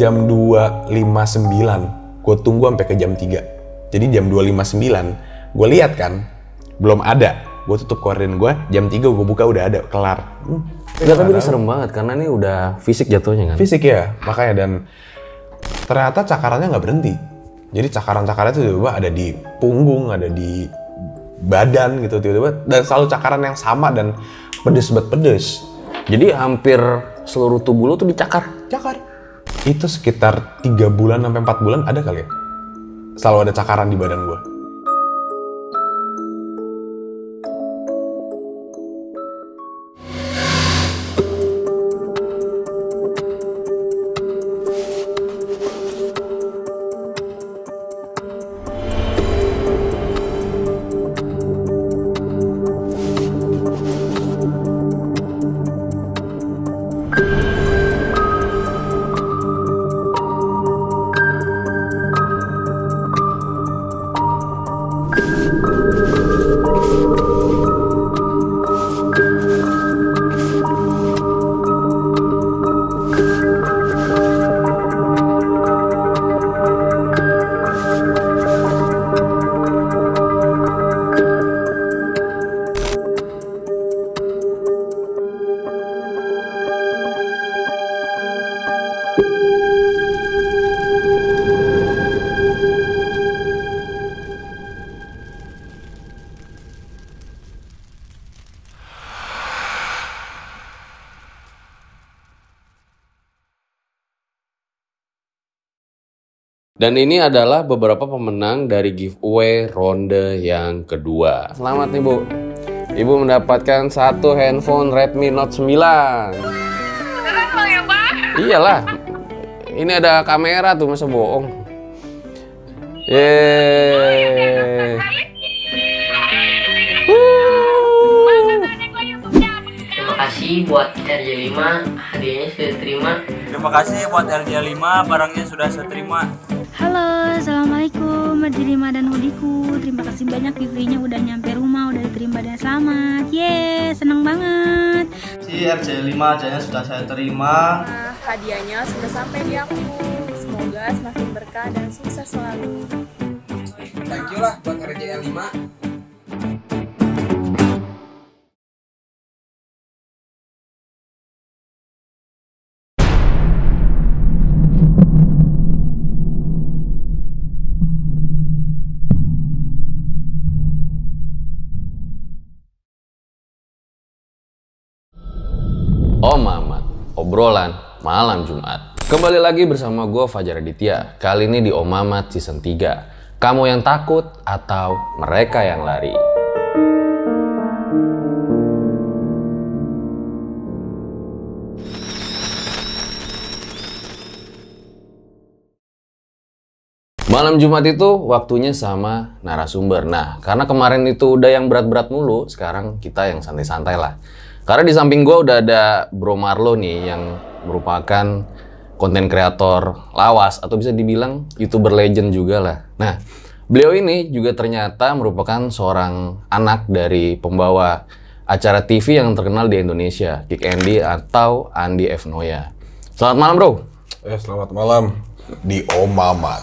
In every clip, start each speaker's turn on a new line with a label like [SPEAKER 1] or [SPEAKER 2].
[SPEAKER 1] jam 2.59 gue tunggu sampai ke jam 3 jadi jam 2.59 gue lihat kan belum ada gue tutup koordin gue jam 3 gue buka udah ada kelar hmm.
[SPEAKER 2] Enggak, tapi ini serem
[SPEAKER 1] banget karena ini udah fisik jatuhnya kan fisik ya makanya dan ternyata cakarannya nggak berhenti jadi cakaran-cakaran itu tiba-tiba ada di punggung ada di badan gitu tiba-tiba dan selalu cakaran yang sama dan pedes banget pedes jadi hampir seluruh tubuh lo tuh dicakar cakar itu sekitar 3 bulan sampai 4 bulan ada kali ya. Selalu ada cakaran di badan gue.
[SPEAKER 2] Dan ini adalah beberapa pemenang dari giveaway ronde yang kedua. Selamat nih Bu. Ibu mendapatkan satu handphone Redmi Note 9. Iya lah, ya Pak? Iyalah. Ini ada kamera tuh masa bohong. Yeay. Terima kasih buat RJ5 hadiahnya sudah terima. Terima kasih buat RJ5 barangnya sudah saya terima. Halo, Assalamualaikum Menerima dan hudiku Terima kasih banyak TV-nya udah nyampe rumah Udah diterima dan selamat Yeay, seneng banget Si RJ5 aja sudah saya terima nah, Hadiahnya sudah sampai di aku Semoga semakin berkah dan sukses selalu Thank you lah buat RJ5 Om Omamat, obrolan malam Jumat. Kembali lagi bersama gue Fajar Aditya, kali ini di Om Omamat Season 3. Kamu yang takut atau mereka yang lari? Malam Jumat itu waktunya sama narasumber. Nah, karena kemarin itu udah yang berat-berat mulu, sekarang kita yang santai-santai lah. Karena di samping gue udah ada Bro Marlo nih yang merupakan konten kreator lawas atau bisa dibilang youtuber legend juga lah. Nah, beliau ini juga ternyata merupakan seorang anak dari pembawa acara TV yang terkenal di Indonesia, Kick Andy atau Andi F. Noya. Selamat malam, bro. Eh, selamat malam di Om Mamat.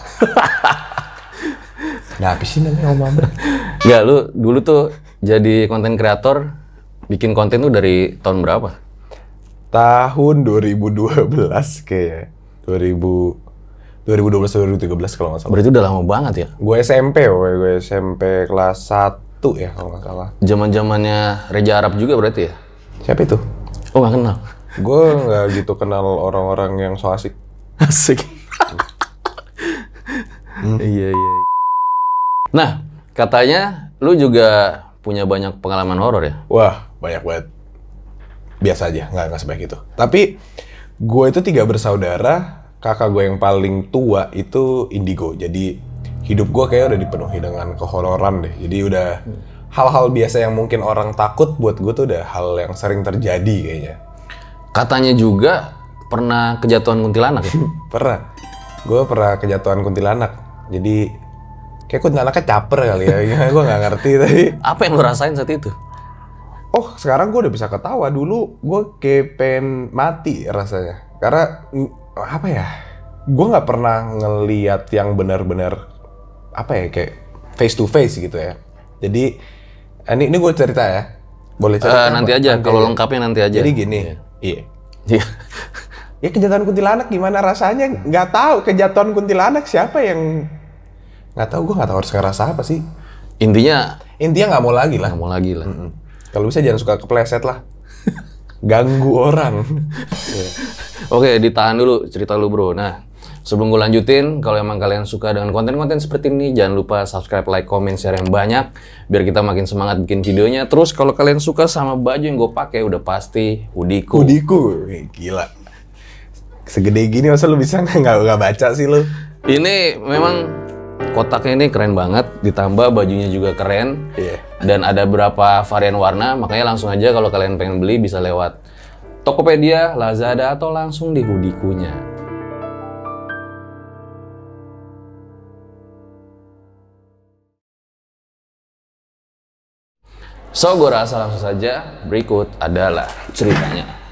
[SPEAKER 2] Ngapain sih namanya Om Enggak, lu dulu tuh jadi konten kreator Bikin konten tuh dari tahun berapa?
[SPEAKER 1] Tahun 2012 kayaknya. 2000
[SPEAKER 2] 2012
[SPEAKER 1] 2013 kalau nggak
[SPEAKER 2] salah. Berarti udah lama banget ya?
[SPEAKER 1] Gue SMP, oh, gue, gue SMP kelas 1 ya kalau nggak salah.
[SPEAKER 2] Zaman-zamannya Reja Arab juga berarti ya? Siapa itu? Oh nggak kenal.
[SPEAKER 1] Gue nggak gitu kenal orang-orang yang so asik.
[SPEAKER 2] Asik. hmm. Iya, iya iya. Nah, katanya lu juga punya banyak pengalaman horor ya? Wah, banyak banget biasa aja nggak nggak sebaik itu
[SPEAKER 1] tapi gue itu tiga bersaudara kakak gue yang paling tua itu indigo jadi hidup gue kayak udah dipenuhi dengan kehororan deh jadi udah hal-hal biasa yang mungkin orang takut buat gue tuh udah hal yang sering terjadi kayaknya katanya juga pernah kejatuhan kuntilanak ya? pernah gue pernah kejatuhan kuntilanak jadi kayak kuntilanaknya caper kali ya gue nggak ngerti tadi apa yang lo rasain saat itu oh sekarang gue udah bisa ketawa dulu gue kayak mati rasanya karena apa ya gue nggak pernah ngeliat yang benar-benar apa ya kayak face to face gitu ya jadi eh, ini ini gue cerita ya boleh eh, cerita uh, nanti apa? aja kalau lengkapnya nanti aja jadi gini
[SPEAKER 2] iya iya, iya.
[SPEAKER 1] ya kejatuhan kuntilanak gimana rasanya nggak tahu kejatuhan kuntilanak siapa yang nggak tahu gue nggak tahu harus ngerasa apa sih intinya intinya nggak mau lagi lah nggak mau lagi lah mm -mm kalau bisa jangan suka kepleset lah.
[SPEAKER 2] Ganggu orang. Iya. Oke, okay, ditahan dulu cerita lu, Bro. Nah, sebelum gue lanjutin, kalau emang kalian suka dengan konten-konten seperti ini, jangan lupa subscribe, like, comment, share yang banyak biar kita makin semangat bikin videonya. Terus kalau kalian suka sama baju yang gue pakai, udah pasti hoodieku. Hoodieku, eh, Gila. Segede gini masa lu bisa nggak nggak baca sih lu? Ini memang kotaknya ini keren banget, ditambah bajunya juga keren. Yeah. Dan ada berapa varian warna, makanya langsung aja kalau kalian pengen beli bisa lewat Tokopedia, Lazada, atau langsung di Hudikunya. So, gue rasa langsung saja berikut adalah ceritanya.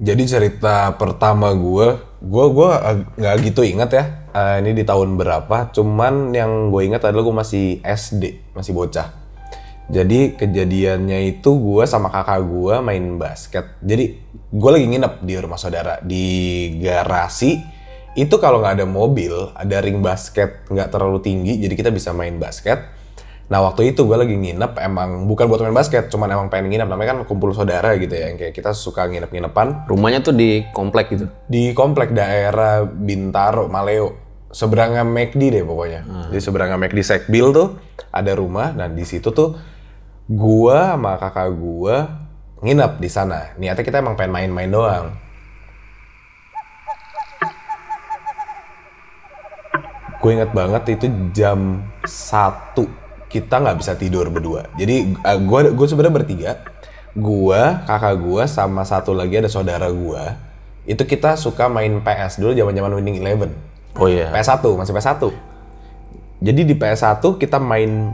[SPEAKER 2] Jadi cerita pertama gue, gue gue nggak gitu inget ya. Uh, ini di tahun berapa?
[SPEAKER 1] Cuman yang gue inget adalah gue masih SD, masih bocah. Jadi kejadiannya itu gue sama kakak gue main basket. Jadi gue lagi nginep di rumah saudara di garasi. Itu kalau nggak ada mobil, ada ring basket nggak terlalu tinggi, jadi kita bisa main basket Nah waktu itu gue lagi nginep emang bukan buat main basket, cuman emang pengen nginep. Namanya kan kumpul saudara gitu ya, yang kayak kita suka nginep-nginepan. Rumahnya tuh di komplek gitu? Di komplek daerah Bintaro, Maleo. Seberangnya McD deh pokoknya. Hmm. Jadi seberangnya McD Sekbil tuh ada rumah. dan nah, di situ tuh gue sama kakak gue nginep di sana. Niatnya kita emang pengen main-main doang. Gue inget banget itu jam satu kita nggak bisa tidur berdua. Jadi uh, eh, gue gue sebenarnya bertiga, gue kakak gue sama satu lagi ada saudara gue. Itu kita suka main PS dulu zaman zaman Winning Eleven. Oh iya. PS 1 masih PS 1 Jadi di PS 1 kita main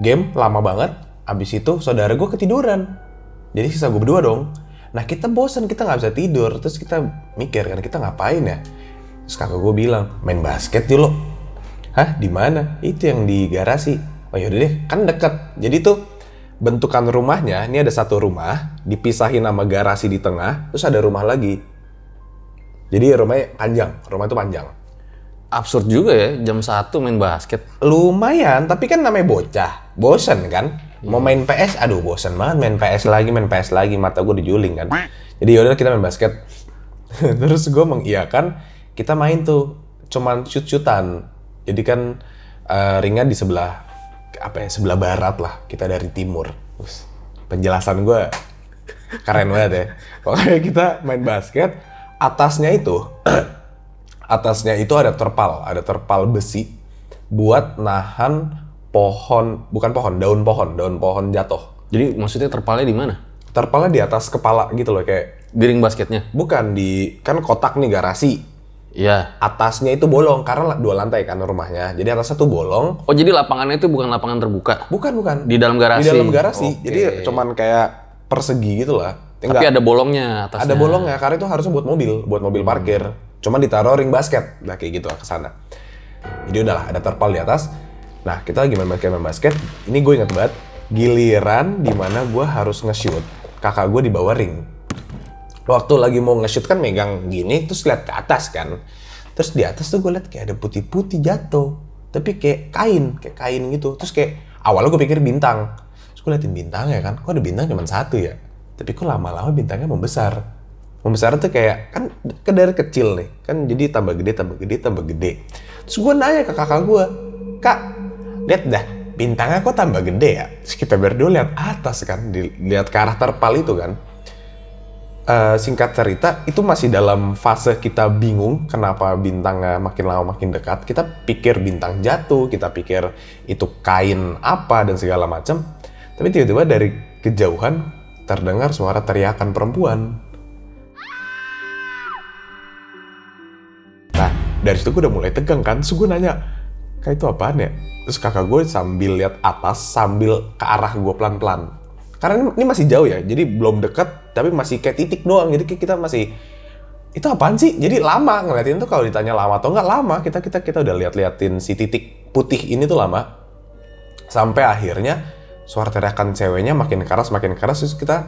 [SPEAKER 1] game lama banget. Abis itu saudara gue ketiduran. Jadi sisa gue berdua dong. Nah kita bosan kita nggak bisa tidur. Terus kita mikir kan kita ngapain ya? Terus kakak gue bilang main basket dulu. Hah di mana? Itu yang di garasi oh yaudah deh kan deket jadi tuh bentukan rumahnya ini ada satu rumah dipisahin sama garasi di tengah terus ada rumah lagi jadi rumahnya panjang rumah itu panjang absurd juga ya jam satu main basket lumayan tapi kan namanya bocah bosen kan mau hmm. main PS aduh bosen banget main PS lagi main PS lagi mata gue dijuling kan jadi yaudah kita main basket terus gue mengiakan kita main tuh cuman shoot-shootan jadi kan uh, ringan di sebelah apa ya sebelah barat lah kita dari timur Terus, penjelasan gue keren banget ya pokoknya kita main basket atasnya itu atasnya itu ada terpal ada terpal besi buat nahan pohon bukan pohon daun pohon daun pohon jatuh jadi maksudnya terpalnya di mana terpalnya di atas kepala gitu loh kayak di basketnya bukan di kan kotak nih garasi Iya. Atasnya itu bolong karena dua lantai kan
[SPEAKER 2] rumahnya. Jadi atasnya tuh bolong. Oh, jadi lapangannya itu bukan lapangan terbuka? Bukan, bukan. Di dalam garasi. Di dalam garasi. Okay. Jadi
[SPEAKER 1] cuman kayak persegi gitu lah.
[SPEAKER 2] Enggak. Tapi ada bolongnya atasnya. Ada bolongnya
[SPEAKER 1] karena itu harusnya buat mobil, buat mobil hmm. parkir. Cuman ditaruh ring basket. Nah, kayak gitu ke sana. Jadi udahlah, ada terpal di atas. Nah, kita lagi main basket, main basket. Ini gue ingat banget, giliran dimana gue harus nge-shoot. Kakak gue di bawah ring waktu lagi mau nge-shoot kan megang gini terus lihat ke atas kan terus di atas tuh gue lihat kayak ada putih-putih jatuh tapi kayak kain kayak kain gitu terus kayak awalnya gue pikir bintang terus gue liatin ya kan kok ada bintang cuma satu ya tapi kok lama-lama bintangnya membesar membesar tuh kayak kan ke dari kecil nih kan jadi tambah gede tambah gede tambah gede terus gue nanya ke kakak gue kak lihat dah bintangnya kok tambah gede ya terus kita berdua lihat atas kan lihat ke arah terpal itu kan uh, singkat cerita itu masih dalam fase kita bingung kenapa bintang makin lama makin dekat kita pikir bintang jatuh kita pikir itu kain apa dan segala macam tapi tiba-tiba dari kejauhan terdengar suara teriakan perempuan nah dari situ gue udah mulai tegang kan so gue nanya kayak itu apaan ya terus kakak gue sambil lihat atas sambil ke arah gue pelan-pelan karena ini masih jauh ya, jadi belum deket tapi masih kayak titik doang. Jadi kita masih itu apaan sih? Jadi lama ngeliatin tuh kalau ditanya lama atau nggak lama, kita kita kita udah lihat-liatin si titik putih ini tuh lama. Sampai akhirnya suara teriakan ceweknya makin keras makin keras terus kita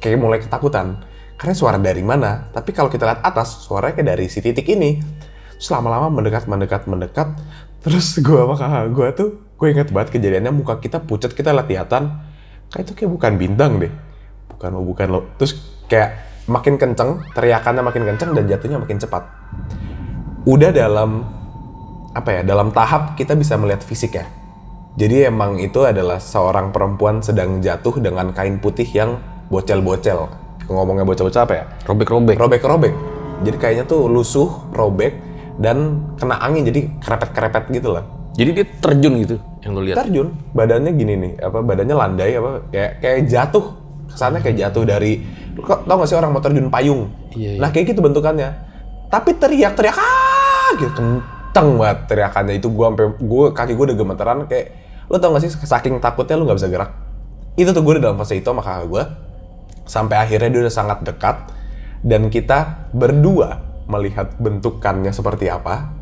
[SPEAKER 1] kayak mulai ketakutan. Karena suara dari mana? Tapi kalau kita lihat atas, suaranya kayak dari si titik ini. selama lama mendekat, mendekat, mendekat. Terus gue sama kakak gue tuh, gue inget banget kejadiannya muka kita pucat, kita lihat kayak itu kayak bukan bintang deh bukan lo oh, bukan lo terus kayak makin kenceng teriakannya makin kenceng dan jatuhnya makin cepat udah dalam apa ya dalam tahap kita bisa melihat fisiknya jadi emang itu adalah seorang perempuan sedang jatuh dengan kain putih yang bocel-bocel ngomongnya bocel-bocel apa ya robek-robek robek-robek jadi kayaknya tuh lusuh robek dan kena angin jadi kerepet-kerepet gitu lah jadi dia terjun gitu yang lo lihat. Terjun, badannya gini nih, apa badannya landai apa kayak kayak jatuh. Kesannya kayak jatuh dari kok tau gak sih orang mau terjun payung. Iya, iya. Nah, kayak gitu bentukannya. Tapi teriak-teriak ah gitu kenceng banget teriakannya itu gua sampai gua kaki gua udah gemeteran kayak lo tau gak sih saking takutnya lo nggak bisa gerak. Itu tuh gue dalam fase itu sama kakak gue. Sampai akhirnya dia udah sangat dekat dan kita berdua melihat bentukannya seperti apa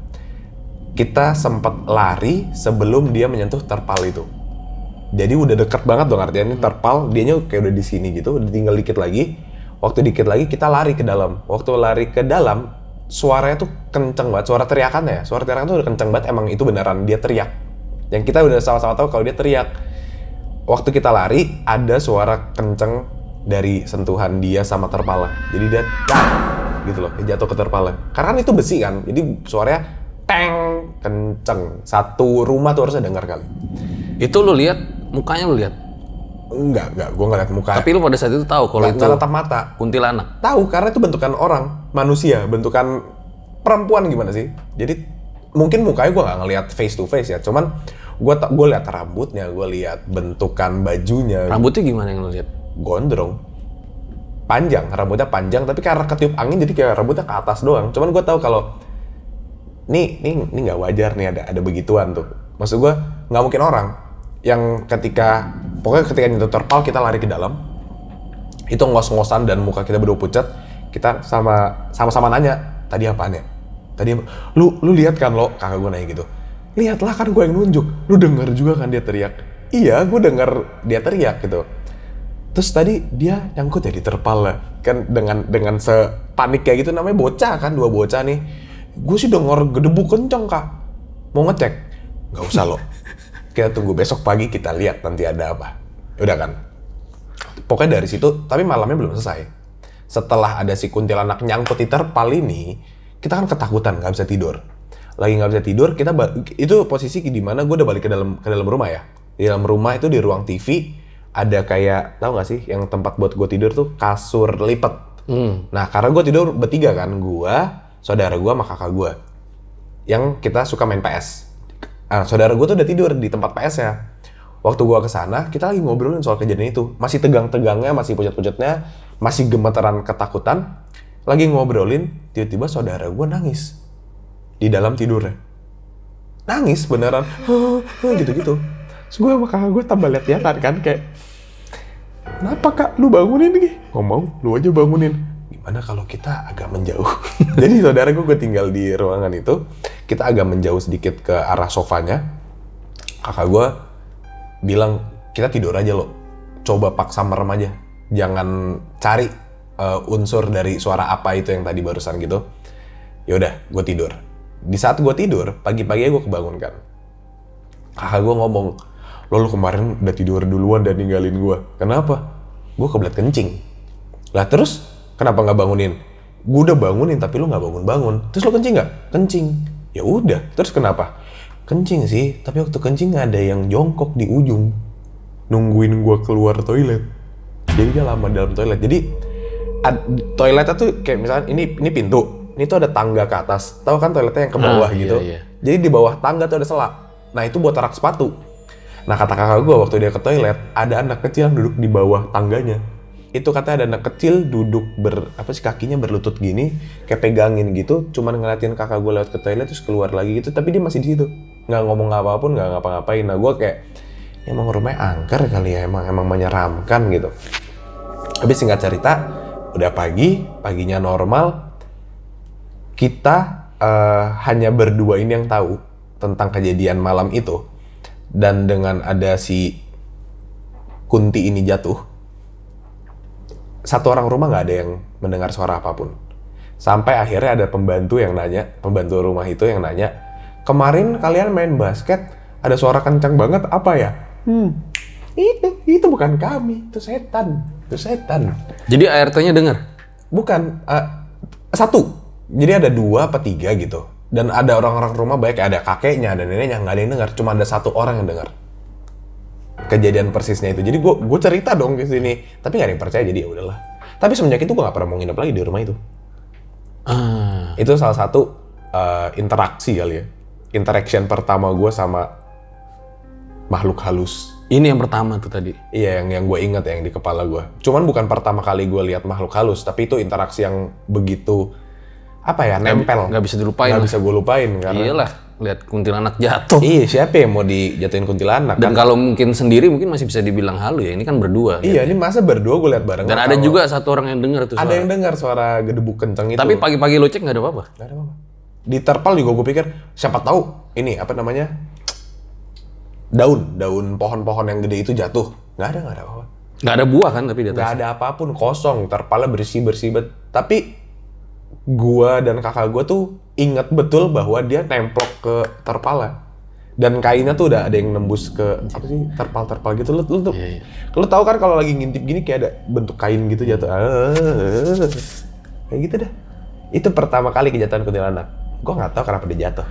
[SPEAKER 1] kita sempat lari sebelum dia menyentuh terpal itu. Jadi udah deket banget dong artinya ini hmm. terpal, dianya kayak udah di sini gitu, udah tinggal dikit lagi. Waktu dikit lagi kita lari ke dalam. Waktu lari ke dalam, suaranya tuh kenceng banget, suara teriakannya. Ya. Suara teriakan tuh udah kenceng banget, emang itu beneran dia teriak. Yang kita udah sama-sama tahu kalau dia teriak. Waktu kita lari, ada suara kenceng dari sentuhan dia sama terpalnya Jadi dia gitu loh, jatuh ke terpalnya. Karena kan itu besi kan, jadi suaranya teng
[SPEAKER 2] kenceng satu rumah tuh harusnya dengar kali itu lu lihat mukanya lu lihat enggak enggak gua nggak lihat muka tapi lu pada saat itu tahu kalau itu tatap mata kuntilanak tahu karena itu
[SPEAKER 1] bentukan orang manusia bentukan perempuan gimana sih jadi mungkin mukanya gua nggak ngeliat face to face ya cuman gua tak gue lihat rambutnya gua lihat bentukan bajunya rambutnya gimana yang lu lihat gondrong panjang rambutnya panjang tapi karena ketiup angin jadi kayak rambutnya ke atas doang cuman gua tahu kalau nih nih nih nggak wajar nih ada ada begituan tuh maksud gua nggak mungkin orang yang ketika pokoknya ketika nyentuh terpal kita lari ke dalam itu ngos-ngosan dan muka kita berdua pucat kita sama sama-sama nanya tadi apaan ya tadi lu lu lihat kan lo kakak gue nanya gitu lihatlah kan gue yang nunjuk lu denger juga kan dia teriak iya gue denger dia teriak gitu terus tadi dia nyangkut ya di terpal lah kan dengan dengan sepanik kayak gitu namanya bocah kan dua bocah nih gue sih denger gedebu kenceng kak mau ngecek nggak usah lo kita tunggu besok pagi kita lihat nanti ada apa ya udah kan pokoknya dari situ tapi malamnya belum selesai setelah ada si kuntilanak nyangkut di terpal ini kita kan ketakutan nggak bisa tidur lagi nggak bisa tidur kita itu posisi di mana gue udah balik ke dalam ke dalam rumah ya di dalam rumah itu di ruang TV ada kayak tau gak sih yang tempat buat gue tidur tuh kasur lipat hmm. nah karena gue tidur bertiga kan gue saudara gue sama kakak gue yang kita suka main PS. Nah, saudara gue tuh udah tidur di tempat PS ya. Waktu gue kesana, kita lagi ngobrolin soal kejadian itu. Masih tegang-tegangnya, masih pucat-pucatnya, masih gemeteran ketakutan. Lagi ngobrolin, tiba-tiba saudara gue nangis. Di dalam tidurnya. Nangis beneran. Gitu-gitu. Terus gue sama kakak gue tambah liat lihatan kan kayak, Kenapa kak? Lu bangunin nih? Ngomong, lu aja bangunin gimana kalau kita agak menjauh jadi saudara gue, tinggal di ruangan itu kita agak menjauh sedikit ke arah sofanya kakak gue bilang kita tidur aja loh coba paksa merem aja jangan cari uh, unsur dari suara apa itu yang tadi barusan gitu yaudah gue tidur di saat gue tidur pagi-pagi gue kebangun kan kakak gue ngomong lo lu kemarin udah tidur duluan dan ninggalin gue kenapa gue kebelet kencing lah terus Kenapa nggak bangunin? Gue udah bangunin tapi lu nggak bangun-bangun. Terus lo kencing nggak? Kencing. Ya udah. Terus kenapa? Kencing sih, tapi waktu kencing ada yang jongkok di ujung. Nungguin gue keluar toilet. Jadi dia lama dalam toilet. Jadi ad, toiletnya tuh kayak misalnya ini ini pintu. Ini tuh ada tangga ke atas. Tahu kan toiletnya yang ke ah, bawah nah, gitu. Iya, iya. Jadi di bawah tangga tuh ada selak. Nah, itu buat rak sepatu. Nah kata kakak gue waktu dia ke toilet ada anak kecil yang duduk di bawah tangganya itu kata ada anak kecil duduk ber apa sih kakinya berlutut gini kayak pegangin gitu cuman ngeliatin kakak gue lewat ke toilet terus keluar lagi gitu tapi dia masih di situ nggak ngomong apapun nggak ngapa-ngapain nah gue kayak ya, emang rumahnya angker kali ya emang emang menyeramkan gitu habis singkat cerita udah pagi paginya normal kita uh, hanya berdua ini yang tahu tentang kejadian malam itu dan dengan ada si kunti ini jatuh satu orang rumah nggak ada yang mendengar suara apapun. Sampai akhirnya ada pembantu yang nanya, pembantu rumah itu yang nanya, kemarin kalian main basket ada suara kencang banget apa ya? Hmm, itu itu bukan kami, itu setan, itu setan. Jadi ART-nya dengar? Bukan, uh, satu. Jadi ada dua apa tiga gitu. Dan ada orang-orang rumah baik ada kakeknya, ada neneknya nggak ada yang dengar, cuma ada satu orang yang dengar kejadian persisnya itu. Jadi gue gue cerita dong ke sini, tapi nggak ada yang percaya jadi ya udahlah. Tapi semenjak itu gue nggak pernah mau nginep lagi di rumah itu.
[SPEAKER 2] Uh.
[SPEAKER 1] Itu salah satu uh, interaksi kali ya, interaction pertama gue sama makhluk halus. Ini yang pertama tuh tadi. Iya yang yang gue ingat yang di kepala gue. Cuman bukan pertama kali gue lihat makhluk halus, tapi itu interaksi yang
[SPEAKER 2] begitu apa ya nempel. Nggak bisa dilupain. Nggak bisa gue lupain karena. Iyalah lihat kuntilanak jatuh. Iya, siapa yang mau dijatuhin kuntilanak? Dan kan? kalau mungkin sendiri mungkin masih bisa dibilang halu ya. Ini kan berdua. Iya, liatnya. ini masa berdua gue lihat bareng. Dan ada juga satu orang yang dengar tuh. Suara. Ada yang dengar suara gedebuk
[SPEAKER 1] kenceng itu. Tapi pagi-pagi
[SPEAKER 2] lo cek nggak ada apa-apa. Nggak ada apa-apa.
[SPEAKER 1] Di terpal juga gue pikir siapa tahu ini apa namanya daun daun pohon-pohon yang gede itu jatuh. Nggak ada nggak ada apa-apa. Nggak ada buah kan tapi di atas. Nggak ada apapun kosong terpalnya bersih bersih bet. Tapi gua dan kakak gua tuh ingat betul bahwa dia nemplok ke terpala ya. dan kainnya tuh udah ada yang nembus ke apa sih terpal-terpal gitu lu lu tuh yeah, yeah. lu tahu kan kalau lagi ngintip gini kayak ada bentuk kain gitu jatuh ah, ah, ah, ah. kayak gitu dah itu pertama kali kejatuhan kuntilanak gue nggak tahu kenapa dia jatuh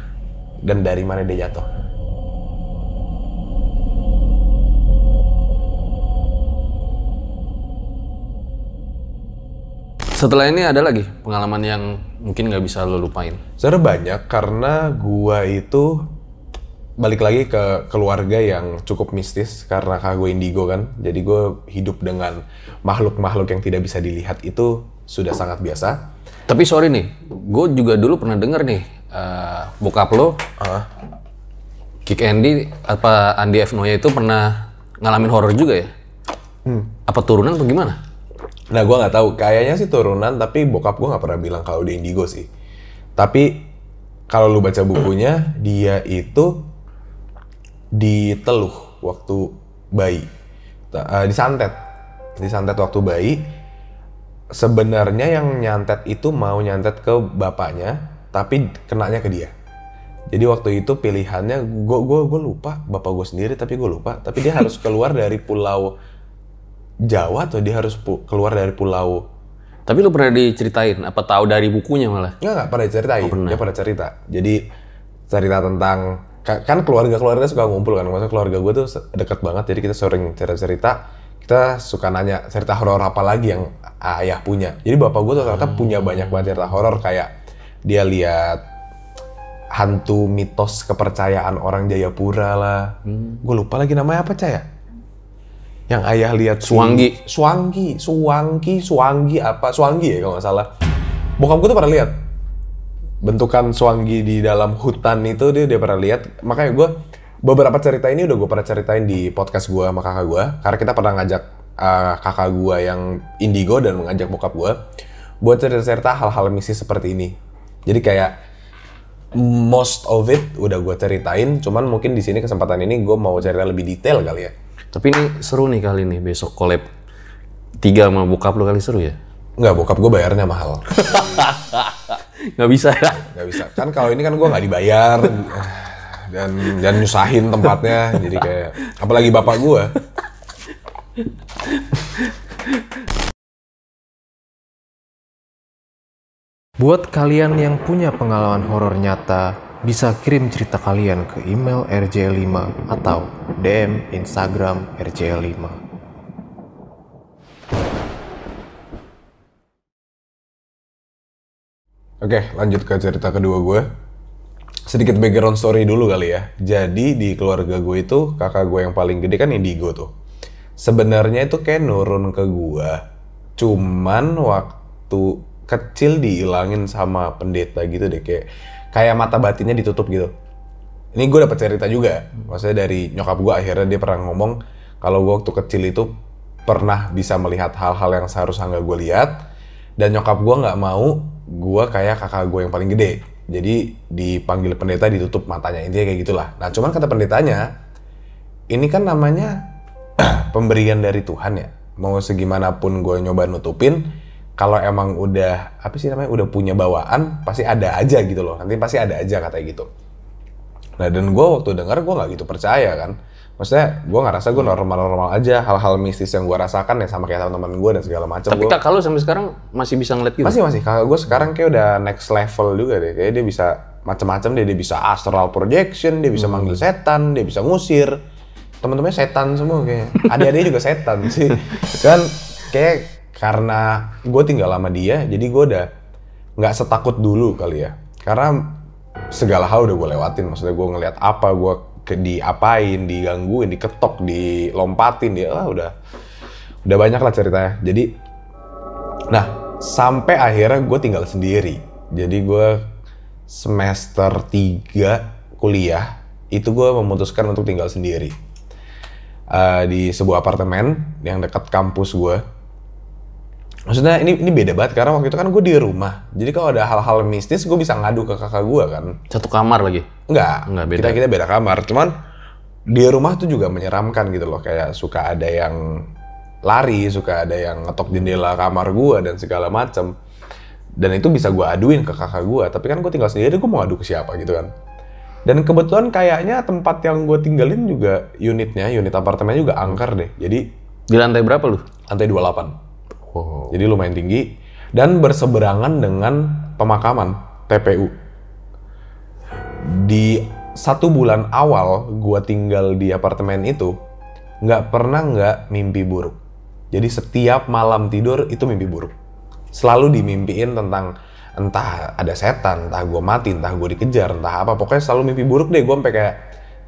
[SPEAKER 1] dan dari mana
[SPEAKER 2] dia jatuh Setelah ini ada lagi pengalaman yang mungkin nggak bisa lo lupain? Sebenarnya banyak karena gua itu
[SPEAKER 1] balik lagi ke keluarga yang cukup mistis karena kakak gue indigo kan. Jadi gue hidup dengan makhluk-makhluk yang tidak bisa dilihat itu sudah sangat biasa.
[SPEAKER 2] Tapi sorry nih, gue juga dulu pernah denger nih uh, bokap lo, uh. Kick Andy apa andy F Noya itu pernah ngalamin horror juga ya? Hmm. Apa turunan atau gimana? Nah gue nggak tahu, kayaknya sih turunan tapi bokap gue
[SPEAKER 1] nggak pernah bilang kalau dia indigo sih. Tapi kalau lu baca bukunya dia itu diteluh waktu bayi, eh, disantet, disantet waktu bayi. Sebenarnya yang nyantet itu mau nyantet ke bapaknya, tapi kenanya ke dia. Jadi waktu itu pilihannya gue gue gue lupa bapak gue sendiri tapi gue lupa tapi dia harus keluar dari pulau Jawa tuh dia harus keluar dari pulau. Tapi lu pernah diceritain? Apa tahu dari bukunya malah? Enggak, enggak pernah diceritain. Oh, pernah. Dia pernah cerita. Jadi cerita tentang kan keluarga-keluarga suka ngumpul kan. Maksudnya keluarga gue tuh deket banget. Jadi kita sering cerita-cerita. Kita suka nanya cerita horor apa lagi yang ayah punya. Jadi bapak gue tuh ternyata hmm. Ah. punya banyak banget cerita horor kayak dia lihat hantu mitos kepercayaan orang Jayapura lah. Hmm. Gue lupa lagi namanya apa cah ya? yang ayah lihat Suwangi. Suwangi, Suwangi, Suwangi apa? Suwangi ya kalau nggak salah. Bokap gue tuh pernah lihat bentukan Suwangi di dalam hutan itu dia dia pernah lihat. Makanya gue beberapa cerita ini udah gue pernah ceritain di podcast gue sama kakak gue karena kita pernah ngajak uh, kakak gue yang indigo dan mengajak bokap gue buat cerita-cerita hal-hal misi seperti ini. Jadi kayak most of it udah gue ceritain, cuman mungkin di sini kesempatan ini gue mau cerita lebih detail kali ya tapi ini seru nih kali ini
[SPEAKER 2] besok collab tiga sama bokap lo kali seru ya? Enggak bokap gue bayarnya mahal. nggak bisa ya? Nggak bisa. Kan kalau ini kan gue gak dibayar
[SPEAKER 1] dan dan nyusahin tempatnya. Jadi kayak apalagi bapak gue.
[SPEAKER 2] Buat kalian yang punya pengalaman horor nyata bisa kirim cerita kalian
[SPEAKER 1] ke email rj5 atau DM Instagram rj5. Oke, lanjut ke cerita kedua gue. Sedikit background story dulu kali ya. Jadi di keluarga gue itu kakak gue yang paling gede kan Indigo tuh. Sebenarnya itu kayak nurun ke gue. Cuman waktu kecil dihilangin sama pendeta gitu deh kayak kayak mata batinnya ditutup gitu ini gue dapat cerita juga maksudnya dari nyokap gue akhirnya dia pernah ngomong kalau gue waktu kecil itu pernah bisa melihat hal-hal yang seharusnya nggak gue lihat dan nyokap gue nggak mau gue kayak kakak gue yang paling gede jadi dipanggil pendeta ditutup matanya intinya kayak gitulah nah cuman kata pendetanya ini kan namanya pemberian dari Tuhan ya mau segimanapun gue nyoba nutupin kalau emang udah apa sih namanya udah punya bawaan pasti ada aja gitu loh nanti pasti ada aja katanya gitu nah dan gue waktu dengar gue nggak gitu percaya kan maksudnya gue nggak rasa gue normal-normal aja hal-hal mistis yang gue rasakan ya sama kayak teman-teman gue dan segala macam tapi gua... kalau sampai sekarang masih bisa ngeliat gitu masih masih kakak gue sekarang kayak udah next level juga deh kayak dia bisa macam-macam dia dia bisa astral projection dia bisa hmm. manggil setan dia bisa ngusir teman-temannya setan semua kayak. adik-adiknya juga setan sih kan kayak karena gue tinggal lama dia jadi gue udah nggak setakut dulu kali ya karena segala hal udah gue lewatin maksudnya gue ngeliat apa gue ke diapain digangguin diketok dilompatin dia ah, udah udah banyak lah ceritanya jadi nah sampai akhirnya gue tinggal sendiri jadi gue semester 3 kuliah itu gue memutuskan untuk tinggal sendiri uh, di sebuah apartemen yang dekat kampus gue maksudnya ini ini beda banget karena waktu itu kan gue di rumah jadi kalau ada hal-hal mistis gue bisa ngadu ke kakak gue kan satu kamar lagi enggak enggak beda kita kita beda kamar cuman di rumah tuh juga menyeramkan gitu loh kayak suka ada yang lari suka ada yang ngetok jendela kamar gue dan segala macem dan itu bisa gue aduin ke kakak gue tapi kan gue tinggal sendiri gue mau ngadu ke siapa gitu kan dan kebetulan kayaknya tempat yang gue tinggalin juga unitnya unit apartemennya juga angker deh jadi di lantai berapa lu lantai 28 Wow. Oh. Jadi lumayan tinggi dan berseberangan dengan pemakaman TPU. Di satu bulan awal gua tinggal di apartemen itu nggak pernah nggak mimpi buruk. Jadi setiap malam tidur itu mimpi buruk. Selalu dimimpiin tentang entah ada setan, entah gue mati, entah gue dikejar, entah apa. Pokoknya selalu mimpi buruk deh gue sampai kayak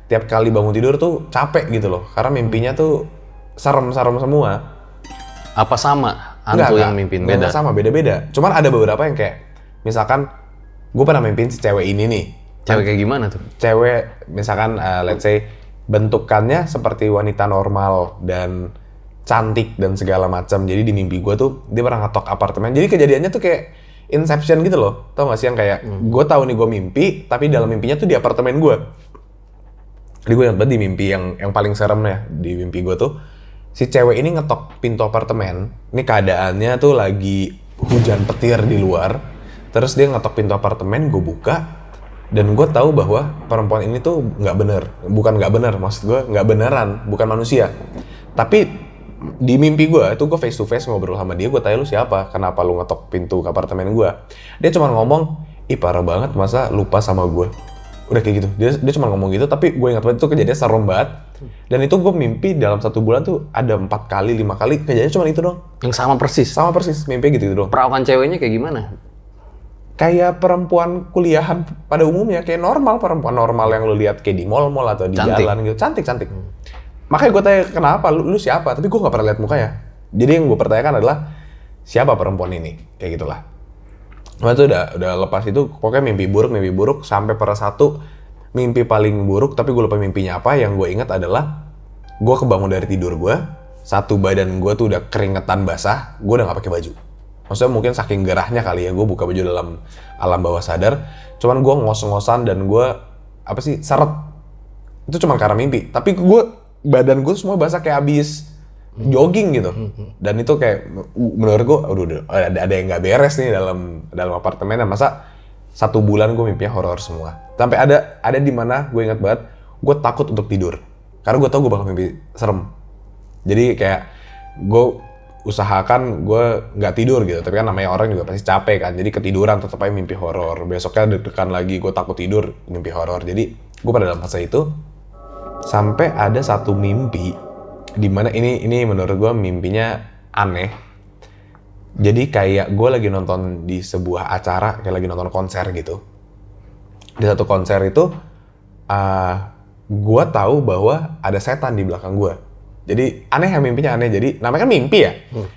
[SPEAKER 1] tiap kali bangun tidur tuh capek gitu loh. Karena mimpinya tuh serem-serem semua. Apa
[SPEAKER 2] sama
[SPEAKER 1] Antu enggak, yang mimpin beda. Enggak sama, beda-beda. Cuman ada beberapa yang kayak misalkan gue pernah mimpin si cewek ini nih. Cewek kayak gimana tuh? Cewek misalkan uh, let's say bentukannya seperti wanita normal dan cantik dan segala macam. Jadi di mimpi gue tuh dia pernah ngetok apartemen. Jadi kejadiannya tuh kayak Inception gitu loh, tau gak sih yang kayak hmm. gue tahu nih gue mimpi, tapi dalam mimpinya tuh di apartemen gue. Jadi gue yang di mimpi yang yang paling serem ya di mimpi gue tuh si cewek ini ngetok pintu apartemen ini keadaannya tuh lagi hujan petir di luar terus dia ngetok pintu apartemen gue buka dan gue tahu bahwa perempuan ini tuh nggak bener bukan nggak bener maksud gue nggak beneran bukan manusia tapi di mimpi gue itu gue face to face ngobrol sama dia gue tanya lu siapa kenapa lu ngetok pintu apartemen gue dia cuma ngomong ih parah banget masa lupa sama gue udah kayak gitu dia dia cuma ngomong gitu tapi gue ingat banget itu kejadian serem banget dan itu gue mimpi dalam satu bulan tuh ada empat kali lima kali kejadian cuma itu dong yang sama persis sama persis mimpi gitu gitu dong perawakan ceweknya kayak gimana kayak perempuan kuliahan pada umumnya kayak normal perempuan normal yang lo lihat kayak di mall-mall atau di cantik. jalan gitu cantik cantik makanya gue tanya kenapa lu, lu siapa tapi gue nggak pernah lihat mukanya jadi yang gue pertanyakan adalah siapa perempuan ini kayak gitulah Wah itu udah udah lepas itu pokoknya mimpi buruk mimpi buruk sampai pada satu mimpi paling buruk tapi gue lupa mimpinya apa yang gue ingat adalah gue kebangun dari tidur gue satu badan gue tuh udah keringetan basah gue udah gak pakai baju maksudnya mungkin saking gerahnya kali ya gue buka baju dalam alam bawah sadar cuman gue ngos-ngosan dan gue apa sih seret itu cuma karena mimpi tapi gue badan gue semua basah kayak abis jogging gitu hmm, hmm. dan itu kayak menurut gua aduh, aduh ada ada yang nggak beres nih dalam dalam apartemen masa satu bulan gue mimpinya horor semua sampai ada ada di mana gue ingat banget gue takut untuk tidur karena gue tau gue bakal mimpi serem jadi kayak gue usahakan gue nggak tidur gitu tapi kan namanya orang juga pasti capek kan jadi ketiduran tetap aja mimpi horor besoknya deg-degan lagi gue takut tidur mimpi horor jadi gue pada dalam fase itu sampai ada satu mimpi di mana ini ini menurut gue mimpinya aneh jadi kayak gue lagi nonton di sebuah acara kayak lagi nonton konser gitu di satu konser itu uh, ah, gue tahu bahwa ada setan di belakang gue jadi aneh ya mimpinya aneh jadi namanya kan mimpi ya hmm.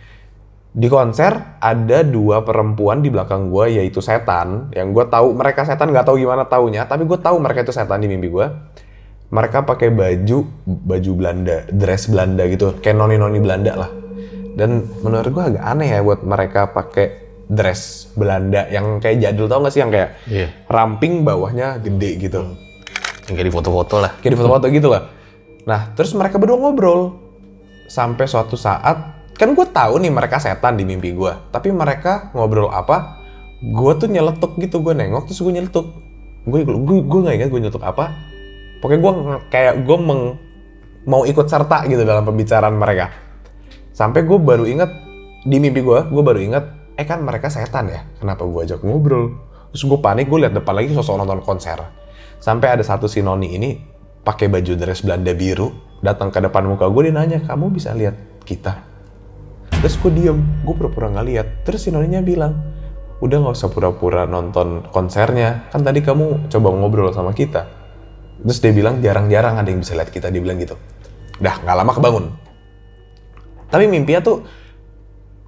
[SPEAKER 1] di konser ada dua perempuan di belakang gue yaitu setan yang gue tahu mereka setan nggak tahu gimana taunya tapi gue tahu mereka itu setan di mimpi gue mereka pakai baju baju Belanda, dress Belanda gitu, kayak noni-noni Belanda lah. Dan menurut gua agak aneh ya buat mereka pakai dress Belanda yang kayak jadul tau gak sih yang kayak yeah. ramping bawahnya gede gitu. Hmm. Yang kayak di foto-foto lah. Kayak di foto-foto gitu lah. Nah, terus mereka berdua ngobrol sampai suatu saat kan gue tahu nih mereka setan di mimpi gue, tapi mereka ngobrol apa? Gue tuh nyeletuk gitu, gue nengok terus gue nyeletuk. Gue gue gue nggak ingat gue nyeletuk apa, pokoknya gue kayak gue meng, mau ikut serta gitu dalam pembicaraan mereka sampai gue baru inget di mimpi gue gue baru inget eh kan mereka setan ya kenapa gue ajak ngobrol terus gue panik gue liat depan lagi sosok nonton konser sampai ada satu si Noni ini pakai baju dress Belanda biru datang ke depan muka gue dia nanya kamu bisa lihat kita terus gue diem gue pura-pura nggak lihat terus Noninya bilang udah nggak usah pura-pura nonton konsernya kan tadi kamu coba ngobrol sama kita Terus dia bilang jarang-jarang ada yang bisa lihat kita, dia bilang gitu. Dah, nggak lama kebangun. Tapi mimpinya tuh,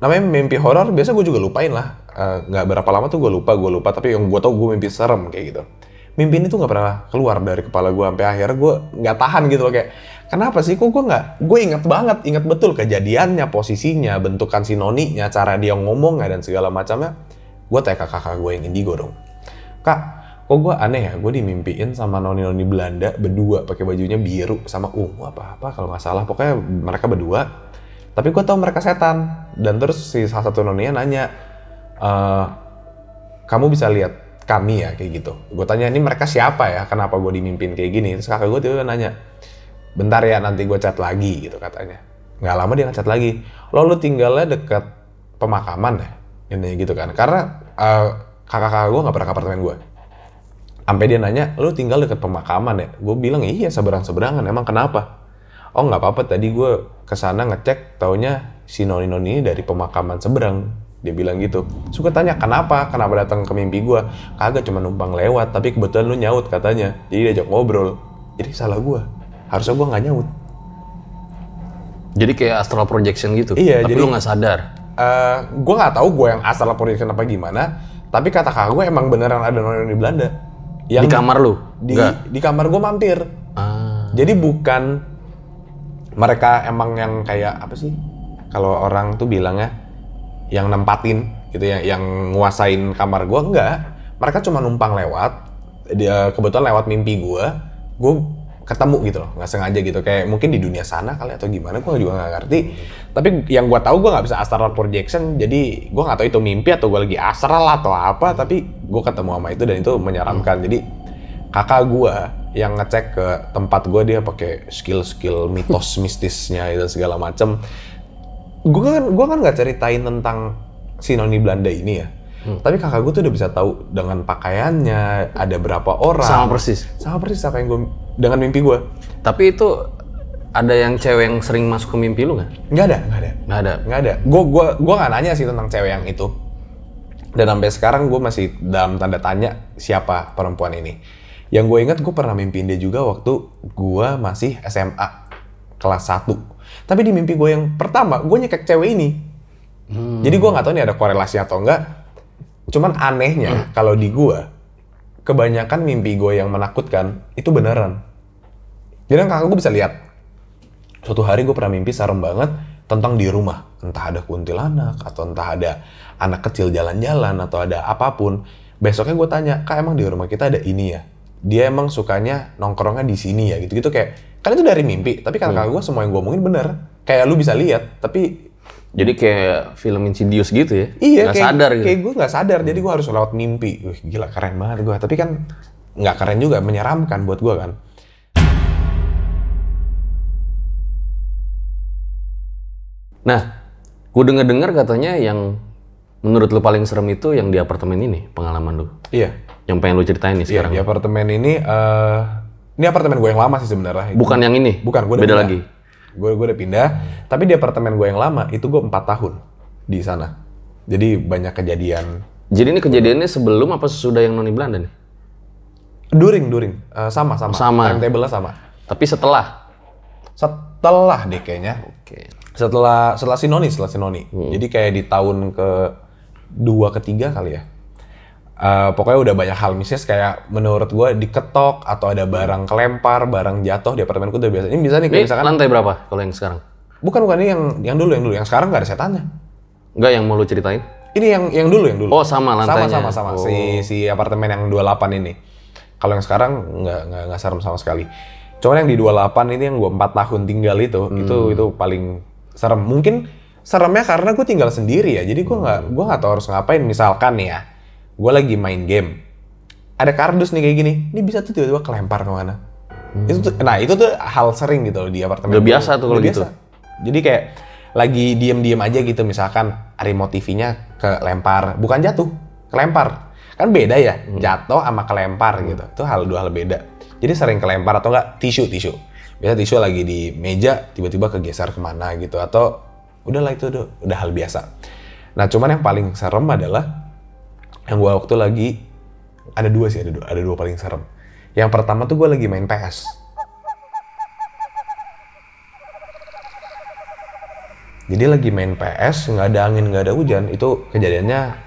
[SPEAKER 1] namanya mimpi horor, biasa gue juga lupain lah. Eh, nggak uh, berapa lama tuh gue lupa, gue lupa. Tapi yang gue tau gue mimpi serem kayak gitu. Mimpi ini tuh nggak pernah keluar dari kepala gue sampai akhir gue nggak tahan gitu loh kayak kenapa sih kok gue nggak gue inget banget inget betul kejadiannya posisinya bentukan sinoninya cara dia ngomongnya dan segala macamnya gue tanya kakak gue yang indigo dong kak kok gue aneh ya gue dimimpiin sama noni noni Belanda berdua pakai bajunya biru sama ungu apa apa kalau nggak salah pokoknya mereka berdua tapi gue tahu mereka setan dan terus si salah satu noninya nanya e, kamu bisa lihat kami ya kayak gitu gue tanya ini mereka siapa ya kenapa gue dimimpin kayak gini terus kakak gue tiba-tiba nanya bentar ya nanti gue chat lagi gitu katanya nggak lama dia ngechat lagi lo lu tinggalnya deket pemakaman ya ini gitu kan karena uh, kakak-kakak gue nggak pernah ke apartemen gue sampai dia nanya lu tinggal deket pemakaman ya gue bilang iya seberang seberangan emang kenapa oh nggak apa-apa tadi gue kesana ngecek taunya si noni noni ini dari pemakaman seberang dia bilang gitu suka tanya kenapa kenapa datang ke mimpi gue kagak cuma numpang lewat tapi kebetulan lu nyaut katanya jadi diajak ngobrol jadi salah gue harusnya gue nggak nyaut jadi kayak astral projection gitu iya tapi jadi, lu nggak sadar uh, eh, gue nggak tahu gue yang astral projection apa gimana tapi kata kakak gue emang beneran ada noni noni Belanda
[SPEAKER 2] yang di kamar lu? Di
[SPEAKER 1] di kamar gue mampir. Ah. Jadi bukan mereka emang yang kayak apa sih? Kalau orang tuh ya yang nempatin gitu ya, yang nguasain kamar gue enggak. Mereka cuma numpang lewat. Dia kebetulan lewat mimpi gue. Gue ketemu gitu loh nggak sengaja gitu kayak mungkin di dunia sana kali atau gimana gue juga nggak ngerti tapi yang gue tahu gue nggak bisa astral projection jadi gue nggak tahu itu mimpi atau gue lagi astral atau apa tapi gue ketemu sama itu dan itu menyeramkan. Hmm. jadi kakak gue yang ngecek ke tempat gue dia pakai skill-skill mitos mistisnya itu segala macem gue kan gue kan nggak ceritain tentang si noni Belanda ini ya Hmm. Tapi kakak gue tuh udah bisa tahu dengan pakaiannya ada berapa orang. Sama persis. Sama persis apa yang gue dengan mimpi gue. Tapi itu ada yang cewek yang sering masuk ke mimpi lu nggak? Nggak ada, nggak ada, nggak ada, nggak ada. Gue gue gue nggak nanya sih tentang cewek yang itu. Dan sampai sekarang gue masih dalam tanda tanya siapa perempuan ini. Yang gue ingat gue pernah mimpiin dia juga waktu gue masih SMA kelas 1. Tapi di mimpi gue yang pertama, gue nyekek cewek ini. Hmm. Jadi gue nggak tahu nih ada korelasi atau enggak Cuman anehnya hmm. kalau di gua kebanyakan mimpi gua yang menakutkan itu beneran. Jadi kakak gua bisa lihat. Suatu hari gua pernah mimpi serem banget tentang di rumah. Entah ada kuntilanak, atau entah ada anak kecil jalan-jalan, atau ada apapun. Besoknya gue tanya, kak emang di rumah kita ada ini ya? Dia emang sukanya nongkrongnya di sini ya? Gitu-gitu kayak, kan itu dari mimpi. Tapi kan hmm. kakak hmm. gue semua yang gue omongin bener. Kayak lu bisa lihat,
[SPEAKER 2] tapi jadi kayak film Insidious gitu ya? Iya, gak kayak, sadar gitu. kayak
[SPEAKER 1] gue gak sadar, hmm. jadi gue harus lewat mimpi. Wih, gila keren banget gue. Tapi kan gak keren juga, menyeramkan buat gue kan.
[SPEAKER 2] Nah, gue denger-dengar katanya yang menurut lo paling serem itu yang di apartemen ini, pengalaman lu. Iya. Yang pengen lu ceritain nih iya, sekarang. Iya, di apartemen ini, uh, ini
[SPEAKER 1] apartemen gue yang lama sih sebenarnya. Bukan yang ini? Bukan, gue beda lagi gue gue udah pindah tapi di apartemen gue yang lama itu gue empat tahun di sana jadi banyak kejadian
[SPEAKER 2] jadi ini kejadiannya sebelum apa sesudah yang noni Belanda nih during during uh, sama sama sama timetable sama tapi setelah setelah deh kayaknya okay. setelah
[SPEAKER 1] setelah sinoni setelah sinoni hmm. jadi kayak di tahun ke dua ketiga kali ya Uh, pokoknya udah banyak hal misalnya kayak menurut gue diketok atau ada barang kelempar, barang jatuh di apartemenku udah biasa. Ini bisa nih kayak ini misalkan lantai berapa kalau yang sekarang? Bukan bukan ini yang yang dulu yang dulu yang sekarang gak ada setannya. Nggak yang mau lu ceritain? Ini yang yang dulu yang dulu. Oh sama lantainya. Sama sama sama oh. si si apartemen yang 28 ini. Kalau yang sekarang nggak nggak nggak serem sama sekali. Cuman yang di 28 ini yang gue 4 tahun tinggal itu hmm. itu itu paling serem. Mungkin seremnya karena gue tinggal sendiri ya. Jadi gue nggak hmm. gue nggak tahu harus ngapain misalkan ya gue lagi main game ada kardus nih kayak gini ini bisa tuh tiba-tiba kelempar kemana hmm. itu tuh, nah itu tuh hal sering gitu di apartemen udah biasa tuh kalau gitu jadi kayak lagi diem-diem aja gitu misalkan remote TV-nya kelempar bukan jatuh kelempar kan beda ya hmm. jatuh sama kelempar hmm. gitu itu hal dua hal beda jadi sering kelempar atau enggak tisu tisu biasa tisu lagi di meja tiba-tiba kegeser kemana gitu atau udahlah itu udah, udah hal biasa nah cuman yang paling serem adalah yang gue waktu lagi ada dua sih ada dua ada dua paling serem yang pertama tuh gue lagi main PS jadi lagi main PS nggak ada angin nggak ada hujan itu kejadiannya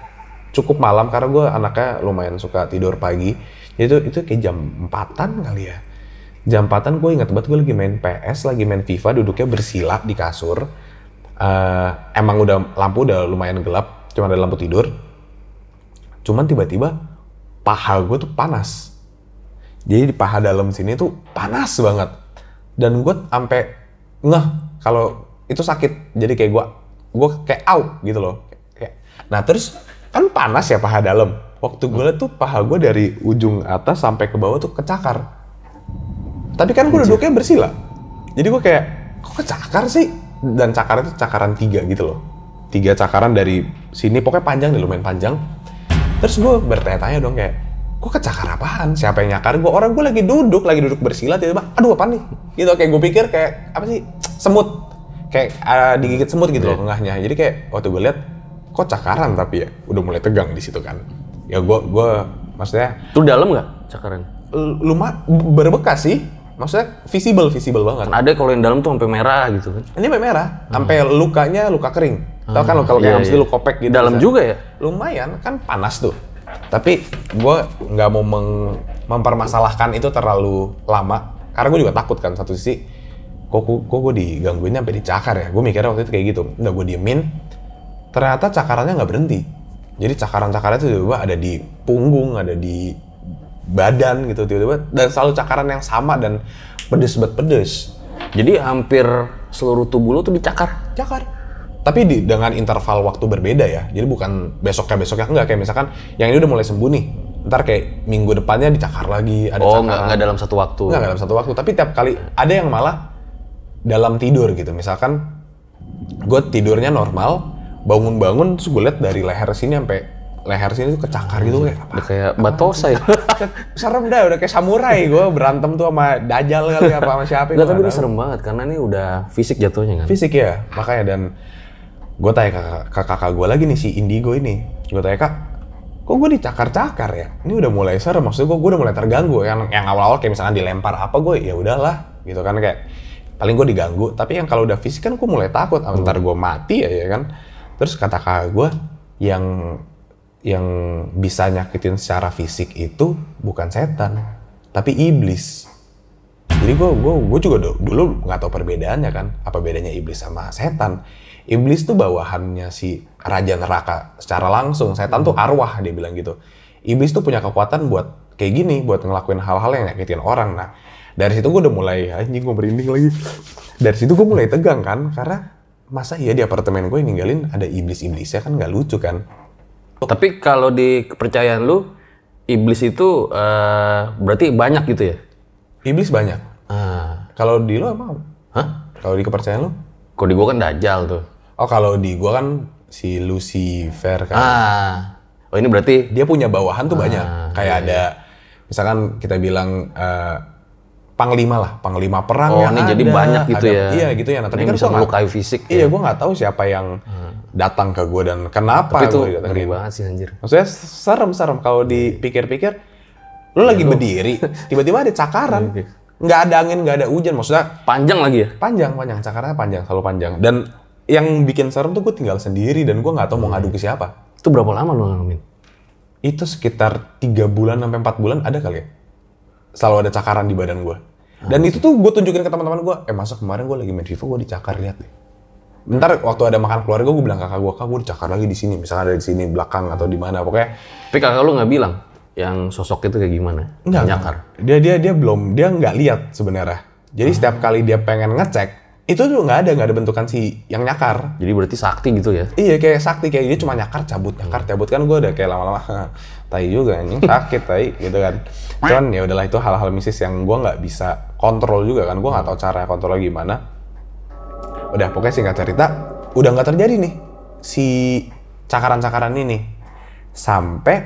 [SPEAKER 1] cukup malam karena gue anaknya lumayan suka tidur pagi jadi itu itu kayak jam empatan kali ya jam empatan gue ingat banget gue lagi main PS lagi main FIFA duduknya bersila di kasur uh, emang udah lampu udah lumayan gelap cuma ada lampu tidur cuman tiba-tiba paha gue tuh panas jadi di paha dalam sini tuh panas banget dan gue sampai ngeh kalau itu sakit jadi kayak gue gue kayak out gitu loh nah terus kan panas ya paha dalam waktu gue tuh paha gue dari ujung atas sampai ke bawah tuh kecakar tapi kan gue duduknya bersila jadi gue kayak kok kecakar sih dan cakar itu cakaran tiga gitu loh tiga cakaran dari sini pokoknya panjang nih lumayan panjang Terus gue bertanya-tanya dong kayak, gue kecakar apaan? Siapa yang nyakar gue? Orang gue lagi duduk, lagi duduk bersila tiba-tiba, aduh apa nih? Gitu, kayak gue pikir kayak, apa sih, semut. Kayak uh, digigit semut gitu yeah. loh, iya. tengahnya. Jadi kayak, waktu gue lihat kok cakaran tapi ya, udah mulai tegang di situ kan. Ya gue, gue maksudnya... tuh dalam nggak cakaran? Lumah, berbekas sih. Maksudnya visible, visible banget. Ada kalau yang dalam tuh sampai merah gitu kan? Ini sampai merah, sampai hmm. lukanya luka kering Tau kan lo kalau iya, kayak yeah, lu dulu kopek di gitu, Dalam bisa. juga ya? Lumayan, kan panas tuh. Tapi gue nggak mau meng- mempermasalahkan itu terlalu lama. Karena gue juga takut kan satu sisi. Kok, kok gue digangguin sampai dicakar ya? Gue mikirnya waktu itu kayak gitu. Udah gue diemin, ternyata cakarannya nggak berhenti. Jadi cakaran-cakarannya itu tiba-tiba ada di punggung, ada di badan gitu tiba-tiba. Dan selalu cakaran yang sama dan pedes banget pedes. Jadi hampir seluruh tubuh lo tuh dicakar? Cakar tapi di, dengan interval waktu berbeda ya jadi bukan besoknya besoknya enggak kayak misalkan yang ini udah mulai sembuh nih ntar kayak minggu depannya dicakar lagi ada oh nggak enggak dalam satu waktu nggak dalam satu waktu tapi tiap kali ada yang malah dalam tidur gitu misalkan gue tidurnya normal bangun-bangun terus gue liat dari leher sini sampai leher sini tuh kecakar gitu kayak apa? Udah kayak batosai. Ya? serem dah, udah kayak samurai gue berantem tuh sama dajal kali apa sama siapa. Enggak, tapi ini serem banget karena ini udah
[SPEAKER 2] fisik jatuhnya kan. Fisik
[SPEAKER 1] ya, makanya dan gue tanya ke, kakak gue lagi nih si Indigo ini gue tanya kak kok gue dicakar-cakar ya ini udah mulai serem maksudnya gue gue udah mulai terganggu yang yang awal-awal kayak misalnya dilempar apa gue ya udahlah gitu kan kayak paling gue diganggu tapi yang kalau udah fisik kan gue mulai takut hmm. ntar gue mati ya, ya kan terus kata kakak gue yang yang bisa nyakitin secara fisik itu bukan setan tapi iblis jadi gue gue gue juga dulu nggak tahu perbedaannya kan apa bedanya iblis sama setan iblis tuh bawahannya si raja neraka secara langsung setan tuh arwah dia bilang gitu iblis tuh punya kekuatan buat kayak gini buat ngelakuin hal-hal yang nyakitin orang nah dari situ gue udah mulai anjing gue merinding lagi dari situ gue mulai tegang kan karena masa iya di apartemen gue ninggalin ada iblis-iblisnya kan nggak lucu kan
[SPEAKER 2] tapi kalau di kepercayaan lu iblis itu uh, berarti banyak gitu ya iblis banyak ah. kalau di lu apa hah kalau di kepercayaan lu? kalau di gue kan dajal tuh
[SPEAKER 1] Oh kalau di gua kan si Lucifer kan. Ah. Oh ini berarti dia punya bawahan tuh ah, banyak. Iya, Kayak iya. ada misalkan kita bilang uh, panglima lah, panglima perang oh, yang ini ada, jadi banyak gitu ada, ya. Iya gitu ya. Nah, tapi kan bisa melukai fisik. Iya, ya. gua nggak tahu siapa yang ah. datang ke gua dan kenapa tapi itu ngeri
[SPEAKER 2] banget sih anjir.
[SPEAKER 1] Maksudnya serem-serem kalau iya. dipikir-pikir lu ya, lagi iya, lu. berdiri, tiba-tiba ada cakaran. nggak ada angin, nggak ada hujan, maksudnya panjang lagi ya? Panjang, panjang, cakarannya panjang, selalu panjang. Dan yang bikin serem tuh gue tinggal sendiri dan gue nggak tahu mau ngadu ke siapa. Itu berapa lama lo ngalamin? Itu sekitar tiga bulan sampai empat bulan ada kali ya. Selalu ada cakaran di badan gue. Dan ah, itu tuh gue tunjukin ke teman-teman gue, eh masa kemarin gue lagi main FIFA gue dicakar lihat deh. Bentar waktu ada makan keluarga gue bilang kakak gue, kak gue dicakar lagi di sini, misalnya ada di sini belakang atau di mana pokoknya. Tapi kakak lu nggak bilang yang sosok itu kayak gimana? Nggak, Nyakar. Dia dia dia belum dia nggak lihat sebenarnya. Jadi ah. setiap kali dia pengen ngecek, itu tuh nggak ada nggak ada bentukan si yang nyakar jadi berarti sakti gitu ya iya kayak sakti kayak dia cuma nyakar cabut nyakar hmm. cabut kan gue udah kayak lama-lama tai juga anjing sakit tai gitu kan cuman ya udahlah itu hal-hal misis yang gue nggak bisa kontrol juga kan gue nggak tahu cara kontrol gimana udah pokoknya singkat cerita udah nggak terjadi nih si cakaran-cakaran ini sampai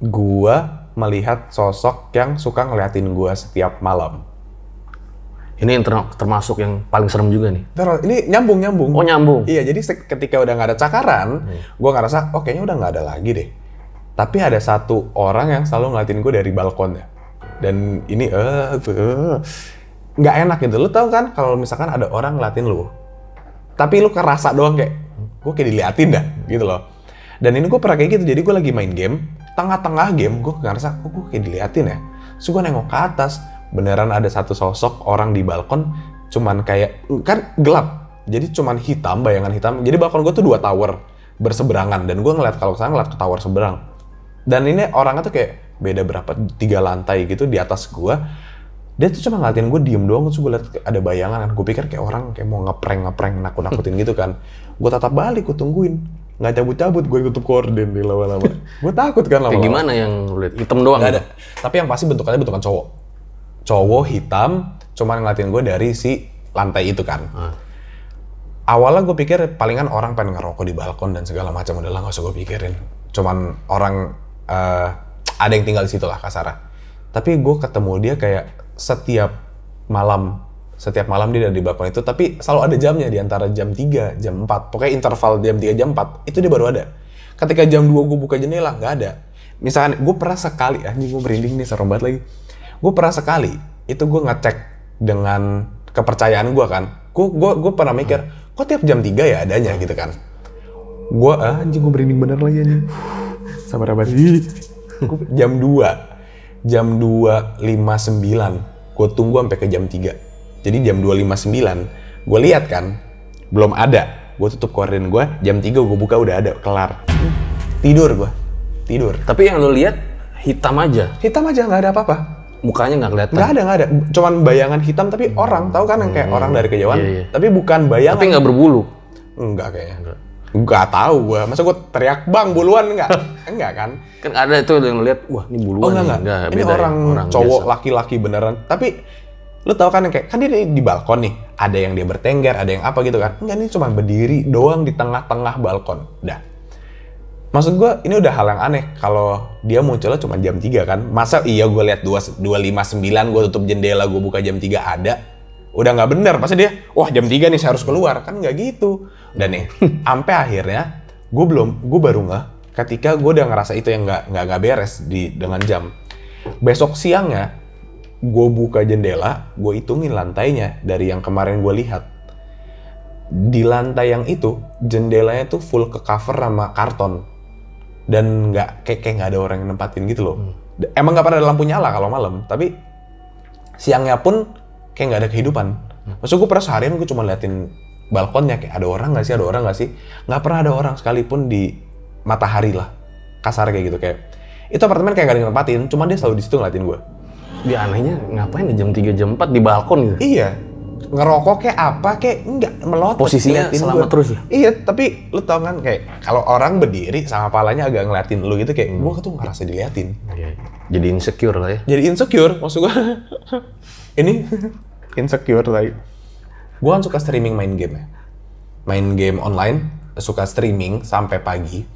[SPEAKER 1] gue melihat sosok yang suka ngeliatin gue setiap malam ini
[SPEAKER 2] yang termasuk yang paling serem
[SPEAKER 1] juga nih. Ini nyambung nyambung. Oh nyambung. Iya, jadi ketika udah nggak ada cakaran, hmm. gue ngerasa, oh kayaknya udah nggak ada lagi deh. Tapi ada satu orang yang selalu ngeliatin gue dari balkonnya. Dan ini eh uh, nggak enak gitu. Lo tau kan kalau misalkan ada orang ngeliatin lo, tapi lo kerasa doang kayak gue kayak diliatin dah gitu loh. Dan ini gue pernah kayak gitu. Jadi gue lagi main game, tengah-tengah game gue ngerasa, oh gue kayak diliatin ya. Terus gue nengok ke atas, beneran ada satu sosok orang di balkon cuman kayak kan gelap jadi cuman hitam bayangan hitam jadi balkon gue tuh dua tower berseberangan dan gue ngeliat kalau saya ngeliat ke tower seberang dan ini orangnya tuh kayak beda berapa tiga lantai gitu di atas gue dia tuh cuma ngeliatin gue diem doang terus gue liat ada bayangan kan gue pikir kayak orang kayak mau ngepreng ngepreng nakut nakutin gitu kan gue tatap balik gue tungguin nggak cabut cabut gue tutup koordin di lama lama gue takut kan lama lama gimana yang lu liat hitam doang gitu? ada tapi yang pasti bentukannya bentukan cowok cowok hitam cuman ngeliatin gue dari si lantai itu kan. Hmm. Awalnya gue pikir palingan orang pengen ngerokok di balkon dan segala macam udah lah gak usah gue pikirin. Cuman orang uh, ada yang tinggal di situ lah kasara. Tapi gue ketemu dia kayak setiap malam setiap malam dia ada di balkon itu tapi selalu ada jamnya di antara jam 3, jam 4. Pokoknya interval jam 3, jam 4 itu dia baru ada. Ketika jam 2 gue buka jendela nggak ada. Misalkan gue pernah sekali anjing gue merinding nih serem banget lagi gue pernah sekali itu gue ngecek dengan kepercayaan gue kan gue gue gue pernah mikir kok tiap jam 3 ya adanya gitu kan gue ah, anjing gue berinding bener lagi anjing sabar abad jam 2 jam 2.59 gue tunggu sampai ke jam 3 jadi jam 2.59 gue lihat kan belum ada gue tutup korin gue jam 3 gue buka udah ada kelar tidur gue tidur tapi yang lo lihat hitam aja hitam aja nggak ada apa-apa mukanya nggak kelihatan nggak ada nggak ada cuman bayangan hitam tapi orang tahu kan yang kayak hmm. orang dari kejauhan iya, iya. tapi bukan bayangan tapi nggak
[SPEAKER 2] berbulu nggak
[SPEAKER 1] kayaknya nggak Gak tahu gua. Masa gue teriak, "Bang, buluan nggak? Nggak kan? Kan ada itu yang lihat, "Wah, ini buluan." Oh, enggak, enggak. enggak ini orang, ya? orang cowok laki-laki beneran. Tapi lu tahu kan yang kayak kan dia di, balkon nih, ada yang dia bertengger, ada yang apa gitu kan. Enggak, ini cuma berdiri doang di tengah-tengah balkon. Dah maksud gue ini udah hal yang aneh kalau dia munculnya cuma jam 3 kan masa iya gue liat dua lima sembilan gue tutup jendela gue buka jam 3 ada udah nggak bener pasti dia wah jam 3 nih saya harus keluar kan nggak gitu dan nih sampai akhirnya gue belum gue baru nggak ketika gue udah ngerasa itu yang nggak nggak beres di dengan jam besok siangnya gue buka jendela gue hitungin lantainya dari yang kemarin gue lihat di lantai yang itu jendelanya tuh full ke cover sama karton dan nggak kayak kayak nggak ada orang yang nempatin gitu loh. Hmm. Emang nggak pernah ada lampu nyala kalau malam, tapi siangnya pun kayak nggak ada kehidupan. Hmm. Maksud gue pernah seharian gue cuma liatin balkonnya kayak ada orang nggak sih, ada orang nggak sih? Nggak pernah ada orang sekalipun di matahari lah, kasar kayak gitu kayak. Itu apartemen kayak gak ada yang nempatin, cuma dia selalu di situ ngeliatin gue. Dia ya, anehnya ngapain di jam 3 jam 4 di balkon gitu? Iya, ngerokok kayak apa kayak enggak melotot posisinya selamat gua. terus ya iya tapi lu tau kan kayak kalau orang berdiri sama palanya agak ngeliatin lu gitu kayak gua tuh ngerasa diliatin iya, iya. jadi insecure lah ya jadi insecure maksud gua ini insecure lah ya. gua kan suka streaming main game ya main game online suka streaming sampai pagi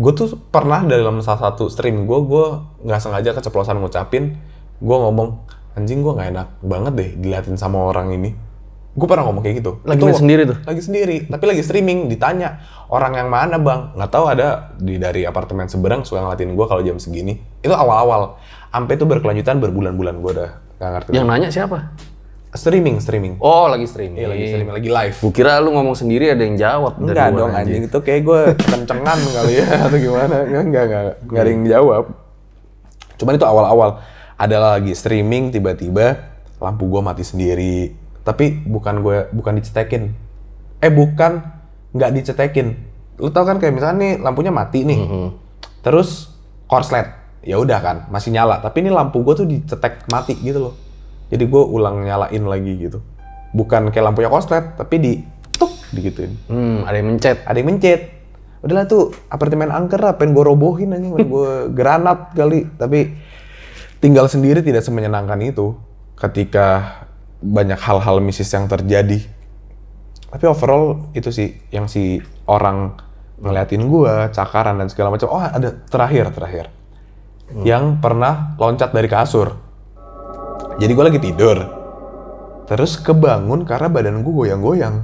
[SPEAKER 1] gue tuh pernah dalam salah satu stream gue gue nggak sengaja keceplosan ngucapin gue ngomong anjing gue nggak enak banget deh diliatin sama orang ini gue pernah ngomong kayak gitu lagi tuh, sendiri tuh lagi sendiri tapi lagi streaming ditanya orang yang mana bang nggak tahu ada di dari apartemen seberang suka ngeliatin gue kalau jam segini itu awal-awal sampai itu berkelanjutan berbulan-bulan gue udah gak ngerti yang nanya siapa
[SPEAKER 2] streaming streaming oh lagi streaming iya lagi streaming lagi live gue kira lu ngomong sendiri ada yang jawab enggak dong anjing. anjing itu kayak gue kencengan kali ya atau
[SPEAKER 1] gimana enggak enggak enggak, enggak ada yang jawab cuman itu awal-awal adalah lagi streaming tiba-tiba lampu gue mati sendiri tapi bukan gue bukan dicetekin eh bukan nggak dicetekin lu tau kan kayak misalnya nih lampunya mati nih mm -hmm. terus korslet ya udah kan masih nyala tapi ini lampu gue tuh dicetek mati gitu loh jadi gue ulang nyalain lagi gitu bukan kayak lampunya korslet tapi di tuk digituin hmm, ada yang mencet ada yang mencet udahlah tuh apartemen angker apa yang gue robohin aja gue granat kali tapi tinggal sendiri tidak semenyenangkan itu ketika banyak hal-hal misis yang terjadi. Tapi overall itu sih yang si orang ngeliatin gua, cakaran dan segala macam. Oh, ada terakhir terakhir. Hmm. Yang pernah loncat dari kasur. Jadi gua lagi tidur. Terus kebangun karena badan gua goyang-goyang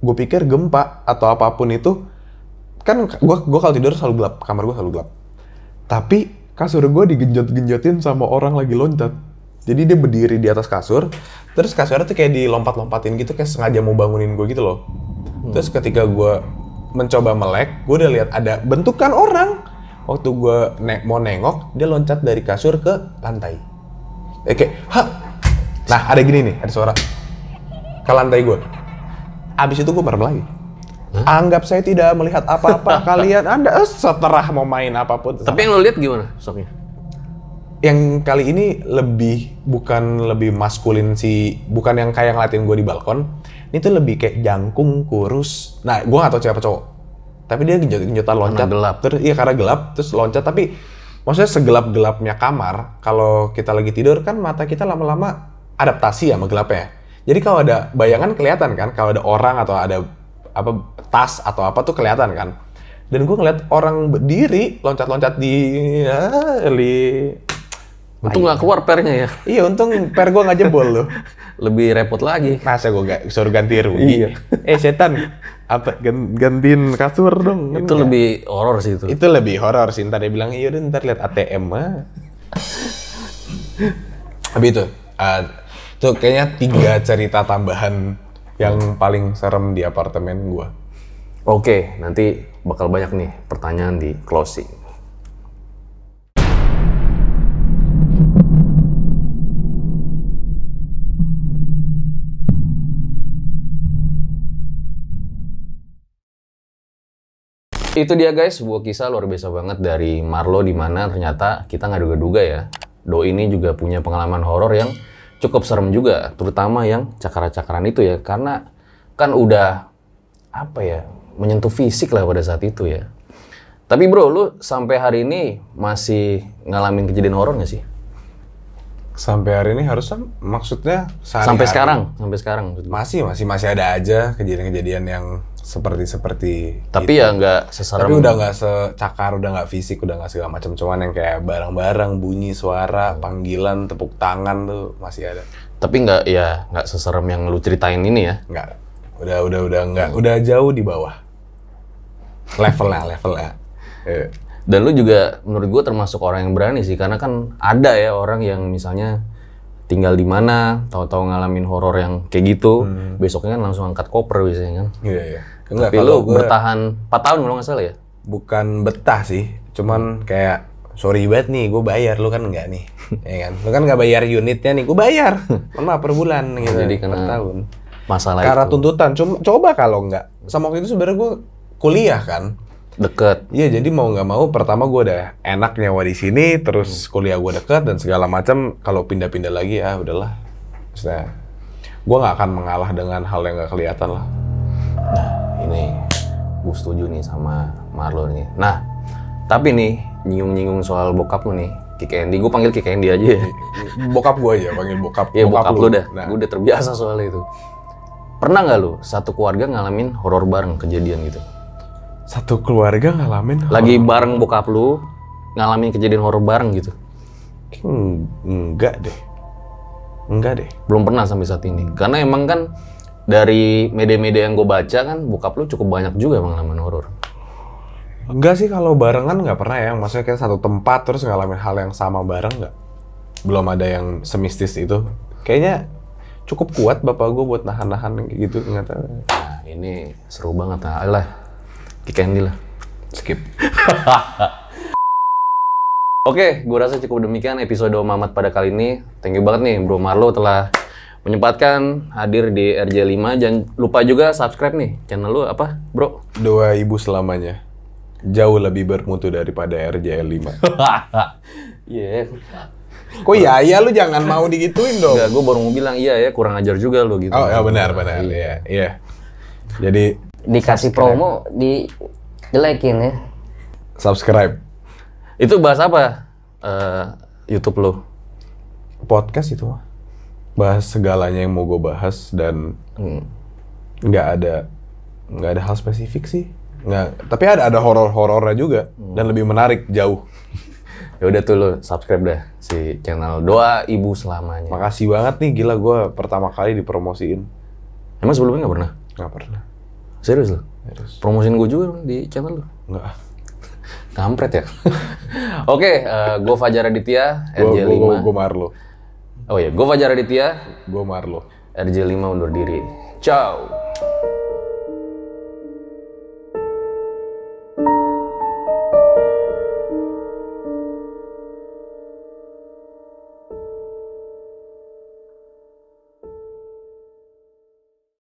[SPEAKER 1] gue pikir gempa atau apapun itu kan gue gue kalau tidur selalu gelap kamar gue selalu gelap tapi kasur gue digenjot-genjotin sama orang lagi loncat. Jadi dia berdiri di atas kasur, terus kasurnya tuh kayak dilompat-lompatin gitu, kayak sengaja mau bangunin gue gitu loh. Hmm. Terus ketika gue mencoba melek, gue udah lihat ada bentukan orang. Waktu gue ne mau nengok, dia loncat dari kasur ke lantai. Oke, eh, ha. Nah ada gini nih, ada suara ke lantai gue. Abis itu gue merem lagi. Hah? Anggap saya tidak melihat apa-apa. Kalian Anda seterah mau main apapun. Tapi yang lo lihat gimana sosoknya? Yang kali ini lebih bukan lebih maskulin sih, bukan yang kayak ngeliatin gue di balkon. Ini tuh lebih kayak jangkung, kurus. Nah, gue gak tau siapa cowok. Tapi dia genjot-genjotan loncat. Karena gelap. Terus, iya karena gelap, terus loncat. Tapi maksudnya segelap-gelapnya kamar, kalau kita lagi tidur kan mata kita lama-lama adaptasi ya sama gelapnya. Jadi kalau ada bayangan kelihatan kan, kalau ada orang atau ada apa tas atau apa tuh kelihatan kan dan gue ngeliat orang berdiri loncat-loncat di ya, li untung nggak keluar pernya ya iya untung per gue nggak jebol loh lebih repot lagi masa gue gak suruh ganti rugi iya. eh setan apa gantiin kasur dong itu enggak. lebih horor sih itu itu lebih horor sih ntar dia bilang iya udah ntar lihat ATM mah tapi itu uh, ah, tuh kayaknya tiga cerita tambahan yang paling serem di apartemen gua.
[SPEAKER 2] Oke, nanti bakal banyak nih pertanyaan di closing. Itu dia guys, sebuah kisah luar biasa banget dari Marlo di mana ternyata kita nggak duga-duga ya. Do ini juga punya pengalaman horor yang cukup serem juga, terutama yang cakar-cakaran itu ya, karena kan udah apa ya menyentuh fisik lah pada saat itu ya. Tapi bro, lu sampai hari ini masih ngalamin kejadian horor gak sih? sampai hari ini harusnya maksudnya
[SPEAKER 1] sampai hari, sekarang sampai sekarang masih masih masih ada aja kejadian-kejadian yang seperti seperti tapi gitu. ya nggak seserem tapi udah nggak secakar udah nggak fisik udah nggak segala macam cuman yang kayak barang-barang bunyi suara hmm. panggilan tepuk tangan tuh masih ada tapi nggak
[SPEAKER 2] ya nggak seserem yang lu ceritain ini ya nggak udah udah udah nggak udah jauh di bawah levelnya levelnya yeah dan lu juga menurut gue termasuk orang yang berani sih karena kan ada ya orang yang misalnya tinggal di mana tahu-tahu ngalamin horor yang kayak gitu hmm. besoknya kan langsung angkat koper biasanya kan iya iya Enggak, tapi lu gue... bertahan 4 tahun kalau nggak salah ya bukan betah sih cuman kayak sorry
[SPEAKER 1] banget nih gue bayar lu kan enggak nih ya kan lu kan nggak bayar unitnya nih gue bayar maaf per bulan gitu jadi kena per tahun masalah karena itu. tuntutan cuma coba kalau nggak sama waktu itu sebenarnya gue kuliah kan Deket. Iya, jadi mau nggak mau pertama gue udah enak nyawa di sini, terus hmm. kuliah gue deket dan segala macam. Kalau pindah-pindah lagi ah udahlah. Maksudnya,
[SPEAKER 2] gue nggak akan mengalah dengan hal yang nggak kelihatan lah. Nah, ini gue setuju nih sama Marlon nih. Nah, tapi nih nyinggung-nyinggung soal bokap lu nih. Kick Andy, gue panggil Kick Andy aja ya. Bokap gue aja, panggil bokap. Iya, bokap, bokap lu dah. Nah. Gue udah terbiasa soal itu. Pernah nggak lu satu keluarga ngalamin horor bareng kejadian gitu?
[SPEAKER 1] satu keluarga ngalamin
[SPEAKER 2] lagi bareng bokap lu ngalamin kejadian horor bareng gitu hmm, enggak deh enggak deh belum pernah sampai saat ini karena emang kan dari media-media yang gue baca kan bokap lu cukup banyak juga pengalaman horor enggak sih kalau bareng kan nggak pernah ya maksudnya kayak satu tempat
[SPEAKER 1] terus ngalamin hal yang sama bareng nggak belum ada yang semistis itu kayaknya cukup kuat bapak gue buat nahan-nahan gitu nggak nah
[SPEAKER 2] ini seru banget lah Kick Andy lah. Skip. Oke, okay, gue rasa cukup demikian episode Om Mamat pada kali ini. Thank you banget nih Bro Marlo telah menyempatkan hadir di RJ5. Jangan lupa juga subscribe nih channel lu apa, Bro?
[SPEAKER 1] Doa ibu selamanya. Jauh lebih bermutu daripada RJ5.
[SPEAKER 2] Iya. yeah. Kok iya ya lu jangan mau digituin dong. Enggak, gue baru mau bilang iya ya kurang ajar juga lu gitu. Oh, ya benar benar. Iya, iya. Jadi dikasih subscribe. promo di jelekin ya subscribe itu bahas apa uh, YouTube lo podcast itu bahas
[SPEAKER 1] segalanya yang mau gue bahas dan hmm. nggak hmm. ada nggak ada hal spesifik sih nggak tapi ada ada horor horornya juga hmm. dan lebih menarik jauh ya udah tuh lo subscribe dah si channel doa ibu selamanya makasih banget nih gila gue pertama kali dipromosiin emang sebelumnya nggak pernah nggak pernah
[SPEAKER 2] Serius lo? Promosin gue juga di channel lo? Enggak. Kampret ya? Oke, okay, uh, eh, gue Fajar Aditya, RJ5. Gue, gue Marlo. Oh iya, gue Fajar Aditya. Gue Marlo. RJ5 undur diri. Ciao.